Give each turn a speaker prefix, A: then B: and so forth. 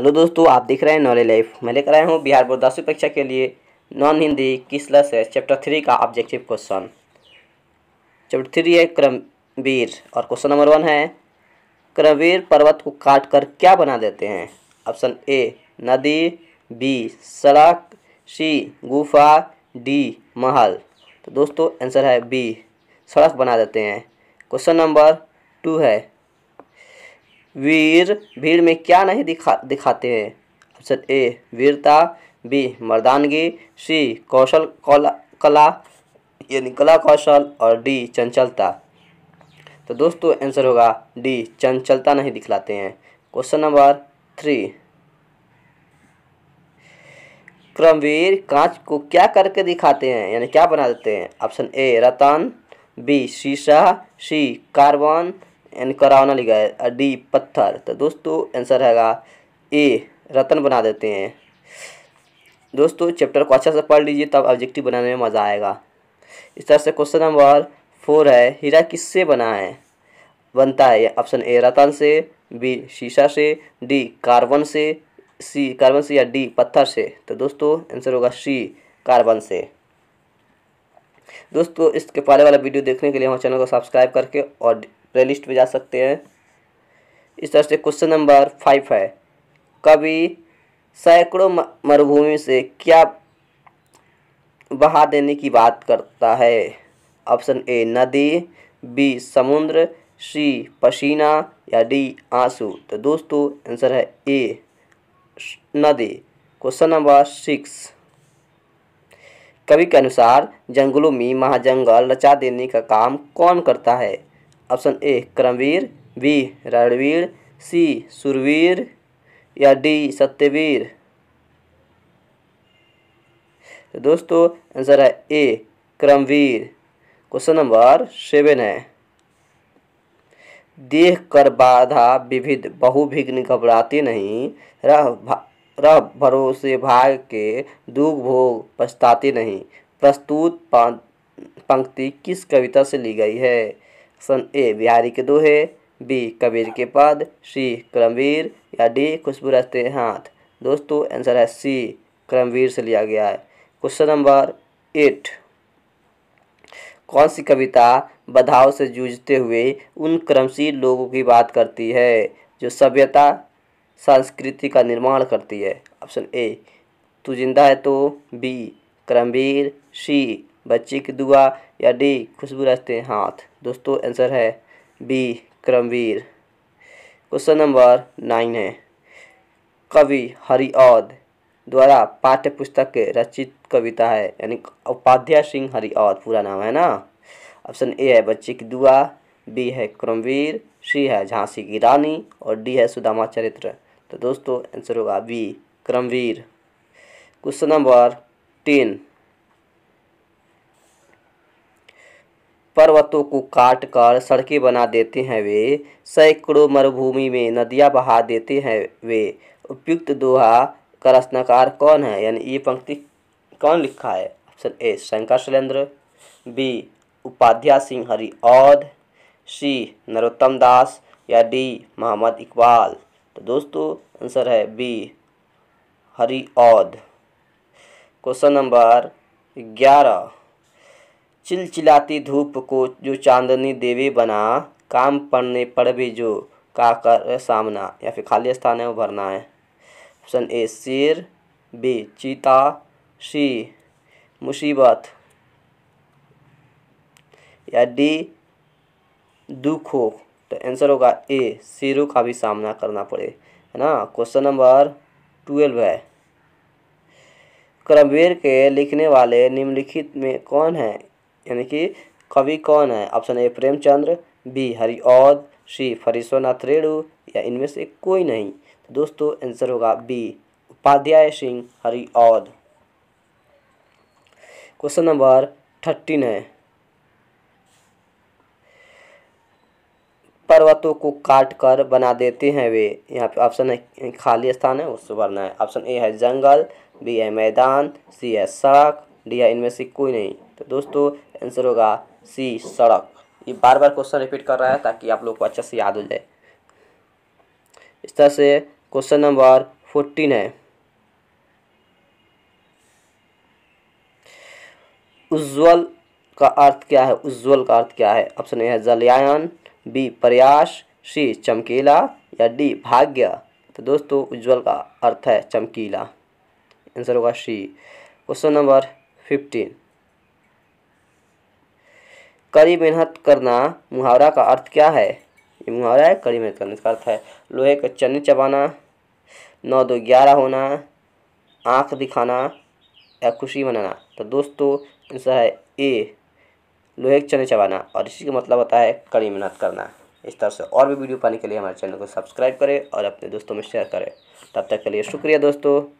A: hello दोस्तों आप देख रहे हैं नॉलेज लाइफ मैं लेकर आया हूँ बिहार बोर्ड दसवीं परीक्षा के लिए नॉन हिंदी किसला से चैप्टर थ्री का ऑब्जेक्टिव क्वेश्चन चैप्टर थ्री है क्रमवीर और क्वेश्चन नंबर वन है क्रमवीर पर्वत को काट कर क्या बना देते हैं ऑप्शन ए नदी बी सड़क सी गुफा डी महल तो दोस्तों आंसर है बी सड़क बना देते हैं क्वेश्चन नंबर टू है वीर भीड़ में क्या नहीं दिखा दिखाते हैं ऑप्शन ए वीरता बी मर्दानगी सी कौशल कौला कला यानी कला कौशल और डी चंचलता तो दोस्तों आंसर होगा डी चंचलता नहीं दिखलाते हैं क्वेश्चन नंबर थ्री क्रमवीर कांच को क्या करके दिखाते हैं यानी क्या बना देते हैं ऑप्शन ए रतन बी शीशा सी कार्बन एन करावना लिखा है डी पत्थर तो दोस्तों आंसर हैगा ए रतन बना देते हैं दोस्तों चैप्टर को अच्छा से पढ़ लीजिए तब ऑब्जेक्टिव बनाने में मज़ा आएगा इस तरह से क्वेश्चन नंबर फोर है हीरा किससे बना है बनता है ऑप्शन ए रतन से बी शीशा से डी कार्बन से सी कार्बन से या डी पत्थर से तो दोस्तों आंसर होगा सी कार्बन से दोस्तों इसके पहले वाला वीडियो देखने के लिए हमारे चैनल को सब्सक्राइब करके और प्ले लिस्ट पर जा सकते हैं इस तरह से क्वेश्चन नंबर फाइव है कवि सैकड़ों मरुभूमि से क्या बहा देने की बात करता है ऑप्शन ए नदी बी समुद्र सी पसीना या डी आंसू तो दोस्तों आंसर है ए नदी क्वेश्चन नंबर सिक्स कवि के अनुसार जंगलों में महाजंगल रचा देने का काम कौन करता है option A Karmveer B Ranveer C Surveer या डी सत्यवीर तो दोस्तों आंसर है A Karmveer question number seven है देख कर बाधा विविध बहुभिघ्न घबराती नहीं रह रह भरोसे भाग के दुख भोग पछताती नहीं प्रस्तुत पंक्ति किस कविता से ली गई है ऑप्शन ए बिहारी के दोहे बी कबीर के पद सी क्रमवीर या डी खुशबू रस्ते हाथ दोस्तों आंसर है सी क्रमवीर से लिया गया है क्वेश्चन नंबर एट कौन सी कविता बधाव से जूझते हुए उन क्रमशील लोगों की बात करती है जो सभ्यता संस्कृति का निर्माण करती है ऑप्शन ए तू जिंदा है तो बी क्रमवीर सी बच्चे की दुआ या डी खुशबू रास्ते हाथ दोस्तों आंसर है B Karmveer question number nine है कवि हरिऔद द्वारा पाठ्य पुस्तक के रचित कविता है यानी उपाध्याय सिंह हरिऔद पूरा नाम है ना ऑप्शन ए है बच्चे की दुआ बी है क्रमवीर सी है झांसी की रानी और डी है सुदामा चरित्र तो दोस्तों आंसर होगा बी क्रमवीर क्वेश्चन नंबर तीन पर्वतों को काट कर सड़कें बना देते हैं वे सैकड़ों मरुभूमि में नदियाँ बहा देते हैं वे उपयुक्त दोहा का रचनाकार कौन है यानी ये पंक्ति कौन लिखा है option A Shankar Shailendra B Upadhyay Singh Audh C Narottam Das या डी मोहम्मद इकबाल तो दोस्तों आंसर है बी औध क्वेश्चन नंबर ग्यारह चिलचिलाती धूप को जो चांदनी देवे बना काम पड़ने भी जो का कर सामना या फिर खाली स्थान है वो भरना है ऑप्शन ए शेर बी चीता सी मुसीबत या डी दुख हो तो आंसर होगा ए शेरों का भी सामना करना पड़े है ना क्वेश्चन नंबर ट्वेल्व है क्रमवेर के लिखने वाले निम्नलिखित में कौन है यानी कि कवि कौन है option A Premchand B Hariaudh C Phanishwarnath Renu या इनमें से कोई नहीं तो दोस्तों आंसर होगा B Upadhyay Singh Hariaudh question number thirteen है पर्वतों को काट कर बना देते हैं वे यहाँ पे ऑप्शन है खाली स्थान है उससे भरना है ऑप्शन ए है जंगल बी है मैदान सी है सड़क डी है इनमें से कोई नहीं तो दोस्तों आंसर होगा सी सड़क ये बार बार क्वेश्चन रिपीट कर रहा है ताकि आप लोग को अच्छे से याद हो जाए इस तरह से क्वेश्चन नंबर फोर्टीन है उज्ज्वल का अर्थ क्या है उज्ज्वल का अर्थ क्या है ऑप्शन ए है जलयान बी प्रयास सी चमकीला या डी भाग्य तो दोस्तों उज्ज्वल का अर्थ है चमकीला आंसर होगा सी क्वेश्चन नंबर फिफ्टीन कड़ी मेहनत करना मुहावरा का अर्थ क्या है ये मुहावरा है कड़ी मेहनत करने का अर्थ है लोहे का चने चबाना नौ दो ग्यारह होना आँख दिखाना या खुशी मनाना तो दोस्तों आंसर है ए लोहे के चने चबाना और इसी का मतलब होता है कड़ी मेहनत करना इस तरह से और भी वीडियो पाने के लिए हमारे चैनल को सब्सक्राइब करें और अपने दोस्तों में शेयर करें तब तक के लिए शुक्रिया दोस्तों